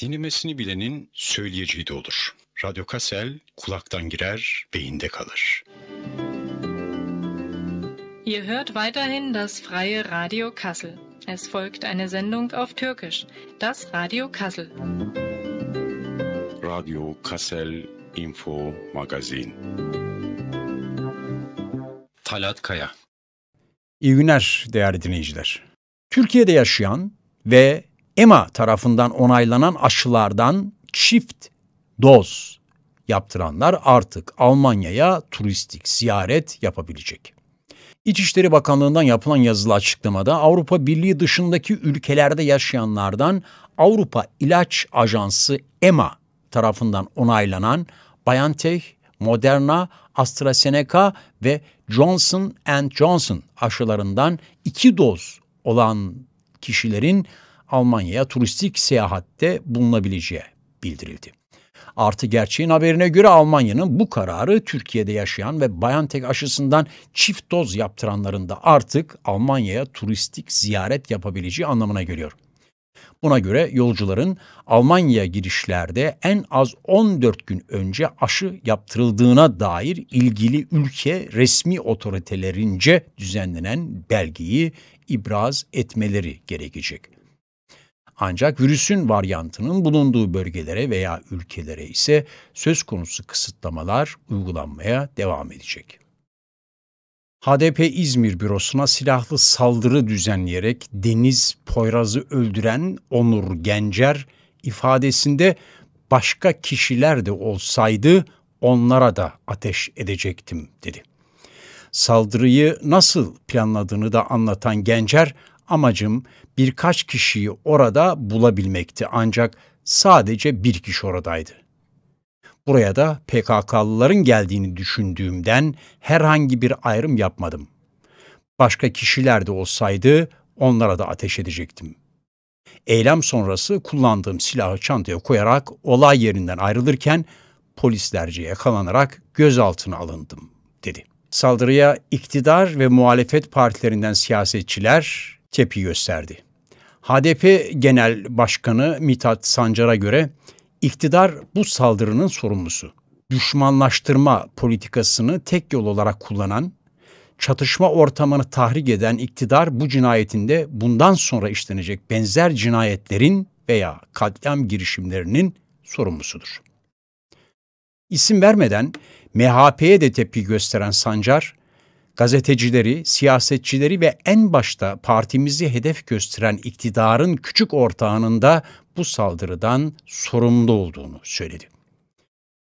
dinlemesini bilenin söyleyeceği de olur. Radyo Kasel kulaktan girer, beyinde kalır. Ihr hört weiterhin das freie Radio Kassel. Es folgt eine Sendung auf Türkisch, das Radio Kassel. Radio Kassel Info Magazin. Talat Kaya İyi günler değerli dinleyiciler. Türkiye'de yaşayan ve EMA tarafından onaylanan aşılardan çift doz yaptıranlar artık Almanya'ya turistik ziyaret yapabilecek. İçişleri Bakanlığı'ndan yapılan yazılı açıklamada Avrupa Birliği dışındaki ülkelerde yaşayanlardan Avrupa İlaç Ajansı EMA tarafından onaylanan BioNTech, Moderna, AstraZeneca ve Johnson Johnson aşılarından iki doz olan kişilerin Almanya'ya turistik seyahatte bulunabileceği bildirildi. Artı gerçeğin haberine göre Almanya'nın bu kararı Türkiye'de yaşayan ve Bayantek aşısından çift doz yaptıranların da artık Almanya'ya turistik ziyaret yapabileceği anlamına geliyor. Buna göre yolcuların Almanya'ya girişlerde en az 14 gün önce aşı yaptırıldığına dair ilgili ülke resmi otoritelerince düzenlenen belgeyi ibraz etmeleri gerekecek. Ancak virüsün varyantının bulunduğu bölgelere veya ülkelere ise söz konusu kısıtlamalar uygulanmaya devam edecek. HDP İzmir bürosuna silahlı saldırı düzenleyerek Deniz Poyraz'ı öldüren Onur Gencer ifadesinde başka kişiler de olsaydı onlara da ateş edecektim dedi. Saldırıyı nasıl planladığını da anlatan Gencer Amacım birkaç kişiyi orada bulabilmekti ancak sadece bir kişi oradaydı. Buraya da PKK'lıların geldiğini düşündüğümden herhangi bir ayrım yapmadım. Başka kişiler de olsaydı onlara da ateş edecektim. Eylem sonrası kullandığım silahı çantaya koyarak olay yerinden ayrılırken polislerce yakalanarak gözaltına alındım, dedi. Saldırıya iktidar ve muhalefet partilerinden siyasetçiler, tepki gösterdi. HDP Genel Başkanı Mithat Sancar'a göre iktidar bu saldırının sorumlusu. Düşmanlaştırma politikasını tek yol olarak kullanan, çatışma ortamını tahrik eden iktidar bu cinayetinde bundan sonra işlenecek benzer cinayetlerin veya katliam girişimlerinin sorumlusudur. İsim vermeden MHP'ye de tepki gösteren Sancar, gazetecileri, siyasetçileri ve en başta partimizi hedef gösteren iktidarın küçük ortağının da bu saldırıdan sorumlu olduğunu söyledi.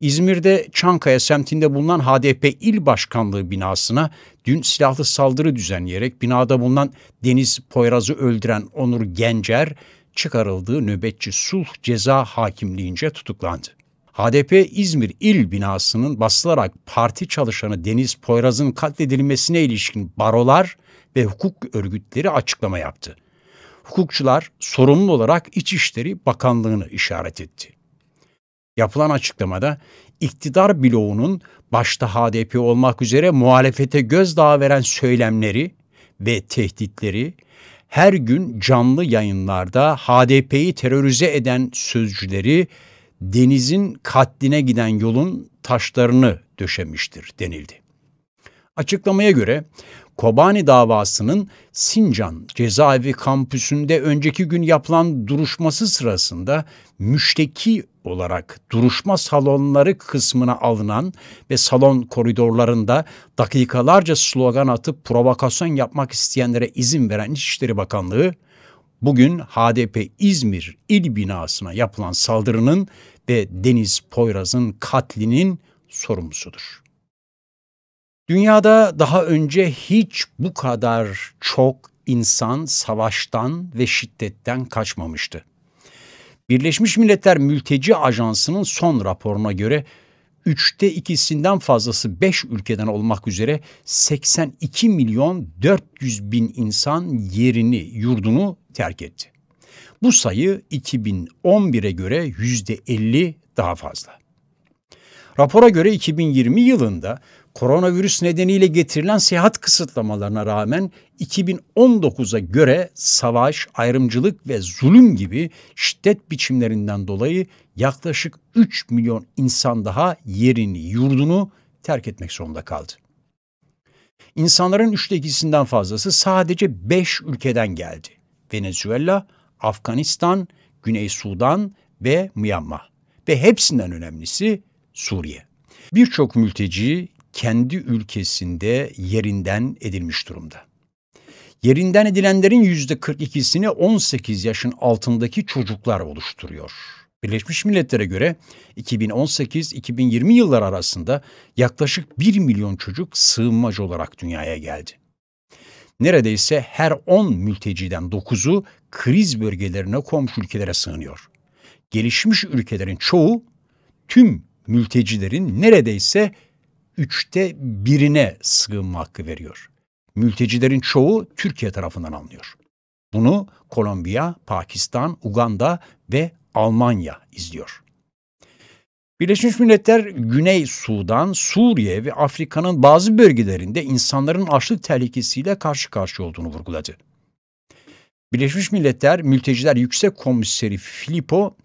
İzmir'de Çankaya semtinde bulunan HDP İl Başkanlığı binasına dün silahlı saldırı düzenleyerek binada bulunan Deniz Poyraz'ı öldüren Onur Gencer çıkarıldığı nöbetçi sulh ceza hakimliğince tutuklandı. HDP İzmir İl Binası'nın basılarak parti çalışanı Deniz Poyraz'ın katledilmesine ilişkin barolar ve hukuk örgütleri açıklama yaptı. Hukukçular sorumlu olarak İçişleri Bakanlığı'nı işaret etti. Yapılan açıklamada iktidar bloğunun başta HDP olmak üzere muhalefete gözdağı veren söylemleri ve tehditleri her gün canlı yayınlarda HDP'yi terörize eden sözcüleri denizin katline giden yolun taşlarını döşemiştir denildi. Açıklamaya göre Kobani davasının Sincan cezaevi kampüsünde önceki gün yapılan duruşması sırasında müşteki olarak duruşma salonları kısmına alınan ve salon koridorlarında dakikalarca slogan atıp provokasyon yapmak isteyenlere izin veren İçişleri Bakanlığı Bugün HDP İzmir il binasına yapılan saldırının ve Deniz Poyraz'ın katlinin sorumlusudur. Dünyada daha önce hiç bu kadar çok insan savaştan ve şiddetten kaçmamıştı. Birleşmiş Milletler Mülteci Ajansı'nın son raporuna göre üçte ikisinden fazlası beş ülkeden olmak üzere 82 milyon 400 bin insan yerini, yurdunu terk etti. Bu sayı 2011'e göre %50 daha fazla. Rapora göre 2020 yılında koronavirüs nedeniyle getirilen seyahat kısıtlamalarına rağmen 2019'a göre savaş, ayrımcılık ve zulüm gibi şiddet biçimlerinden dolayı yaklaşık 3 milyon insan daha yerini, yurdunu terk etmek zorunda kaldı. İnsanların üçte ikisinden fazlası sadece 5 ülkeden geldi. Venezuela, Afganistan, Güney Sudan ve Myanmar. Ve hepsinden önemlisi Suriye. Birçok mülteci kendi ülkesinde yerinden edilmiş durumda. Yerinden edilenlerin yüzde %42'sini 18 yaşın altındaki çocuklar oluşturuyor. Birleşmiş Milletler'e göre 2018-2020 yıllar arasında yaklaşık 1 milyon çocuk sığınmacı olarak dünyaya geldi neredeyse her 10 mülteciden 9'u kriz bölgelerine komşu ülkelere sığınıyor. Gelişmiş ülkelerin çoğu tüm mültecilerin neredeyse üçte birine sığınma hakkı veriyor. Mültecilerin çoğu Türkiye tarafından alınıyor. Bunu Kolombiya, Pakistan, Uganda ve Almanya izliyor. Birleşmiş Milletler Güney Sudan, Suriye ve Afrika'nın bazı bölgelerinde insanların açlık tehlikesiyle karşı karşıya olduğunu vurguladı. Birleşmiş Milletler Mülteciler Yüksek Komiseri Filippo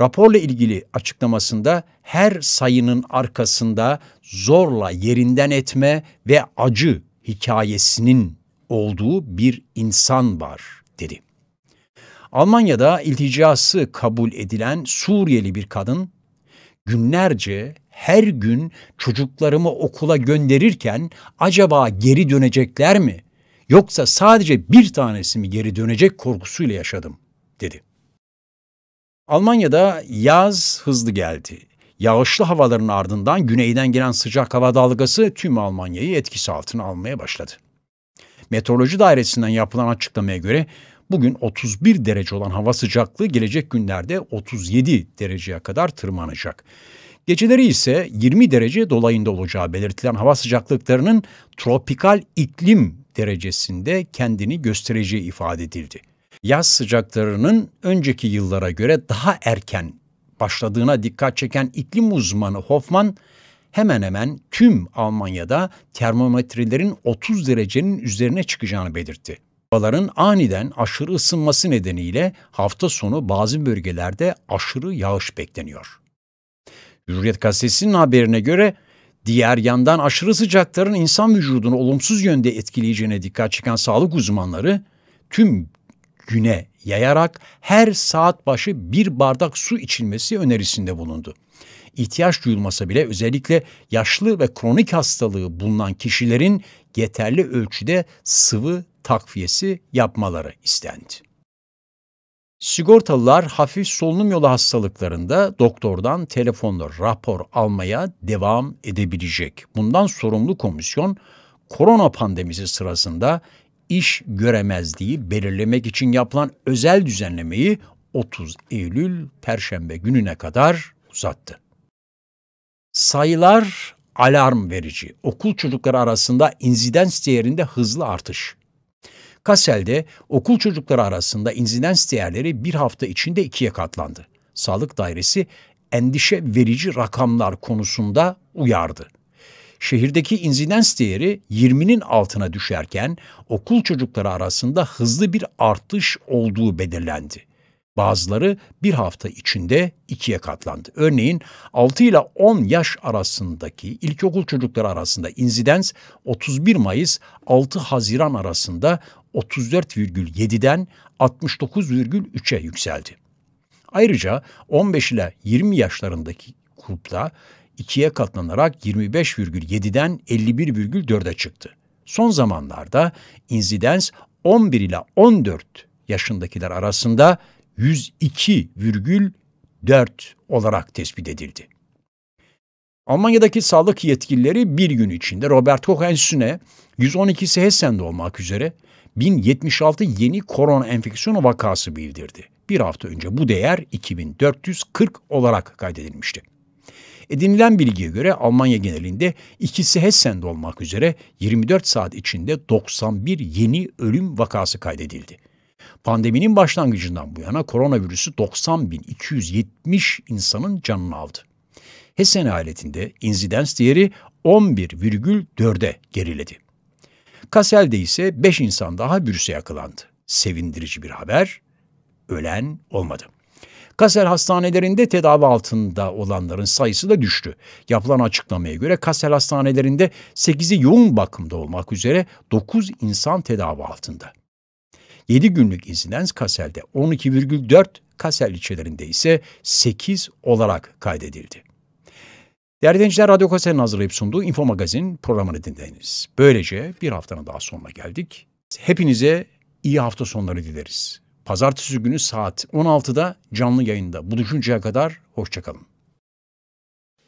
raporla ilgili açıklamasında her sayının arkasında zorla yerinden etme ve acı hikayesinin olduğu bir insan var dedi. Almanya'da ilticası kabul edilen Suriyeli bir kadın günlerce her gün çocuklarımı okula gönderirken acaba geri dönecekler mi? Yoksa sadece bir tanesi mi geri dönecek korkusuyla yaşadım dedi. Almanya'da yaz hızlı geldi. Yağışlı havaların ardından güneyden gelen sıcak hava dalgası tüm Almanya'yı etkisi altına almaya başladı. Meteoroloji Dairesi'nden yapılan açıklamaya göre Bugün 31 derece olan hava sıcaklığı gelecek günlerde 37 dereceye kadar tırmanacak. Geceleri ise 20 derece dolayında olacağı belirtilen hava sıcaklıklarının tropikal iklim derecesinde kendini göstereceği ifade edildi. Yaz sıcaklarının önceki yıllara göre daha erken başladığına dikkat çeken iklim uzmanı Hoffman, hemen hemen tüm Almanya'da termometrelerin 30 derecenin üzerine çıkacağını belirtti. Havaların aniden aşırı ısınması nedeniyle hafta sonu bazı bölgelerde aşırı yağış bekleniyor. Hürriyet gazetesinin haberine göre diğer yandan aşırı sıcakların insan vücudunu olumsuz yönde etkileyeceğine dikkat çeken sağlık uzmanları tüm güne yayarak her saat başı bir bardak su içilmesi önerisinde bulundu. İhtiyaç duyulmasa bile özellikle yaşlı ve kronik hastalığı bulunan kişilerin yeterli ölçüde sıvı takviyesi yapmaları istendi. Sigortalılar hafif solunum yolu hastalıklarında doktordan telefonla rapor almaya devam edebilecek. Bundan sorumlu komisyon korona pandemisi sırasında iş göremezliği belirlemek için yapılan özel düzenlemeyi 30 Eylül Perşembe gününe kadar uzattı. Sayılar alarm verici. Okul çocukları arasında inzidens değerinde hızlı artış. Kassel'de okul çocukları arasında inzidens değerleri bir hafta içinde ikiye katlandı. Sağlık dairesi endişe verici rakamlar konusunda uyardı. Şehirdeki inzidens değeri 20'nin altına düşerken okul çocukları arasında hızlı bir artış olduğu belirlendi. Bazıları bir hafta içinde ikiye katlandı. Örneğin 6 ile 10 yaş arasındaki ilkokul çocukları arasında inzidens 31 Mayıs 6 Haziran arasında 34,7'den 69,3'e yükseldi. Ayrıca 15 ile 20 yaşlarındaki grupta ikiye katlanarak 25,7'den 51,4'e çıktı. Son zamanlarda insidans 11 ile 14 yaşındakiler arasında 102,4 olarak tespit edildi. Almanya'daki sağlık yetkilileri bir gün içinde Robert Koch Enstitüsü'ne 112 Hessen'de olmak üzere 1076 yeni korona enfeksiyonu vakası bildirdi. Bir hafta önce bu değer 2440 olarak kaydedilmişti. Edinilen bilgiye göre Almanya genelinde ikisi Hessen'de olmak üzere 24 saat içinde 91 yeni ölüm vakası kaydedildi. Pandeminin başlangıcından bu yana koronavirüsü 90.270 insanın canını aldı. Hessen eyaletinde insidans değeri 11,4'e geriledi. Kasel'de ise 5 insan daha virüse yakalandı. Sevindirici bir haber, ölen olmadı. Kasel hastanelerinde tedavi altında olanların sayısı da düştü. Yapılan açıklamaya göre Kasel hastanelerinde 8'i yoğun bakımda olmak üzere 9 insan tedavi altında. 7 günlük insidans Kasel'de 12,4, Kasel ilçelerinde ise 8 olarak kaydedildi. Değerli dinleyiciler, Radyo Kase'nin hazırlayıp sunduğu Info Magazin programını dinlediniz. Böylece bir haftanın daha sonuna geldik. Hepinize iyi hafta sonları dileriz. Pazartesi günü saat 16'da canlı yayında buluşuncaya kadar hoşçakalın.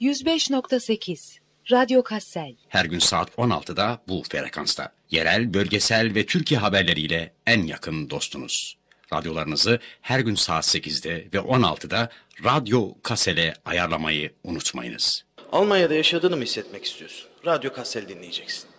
105.8 Radyo Kassel Her gün saat 16'da bu frekansta. Yerel, bölgesel ve Türkiye haberleriyle en yakın dostunuz. Radyolarınızı her gün saat 8'de ve 16'da Radyo Kassel'e ayarlamayı unutmayınız. Almanya'da yaşadığını mı hissetmek istiyorsun? Radyo Kassel dinleyeceksin.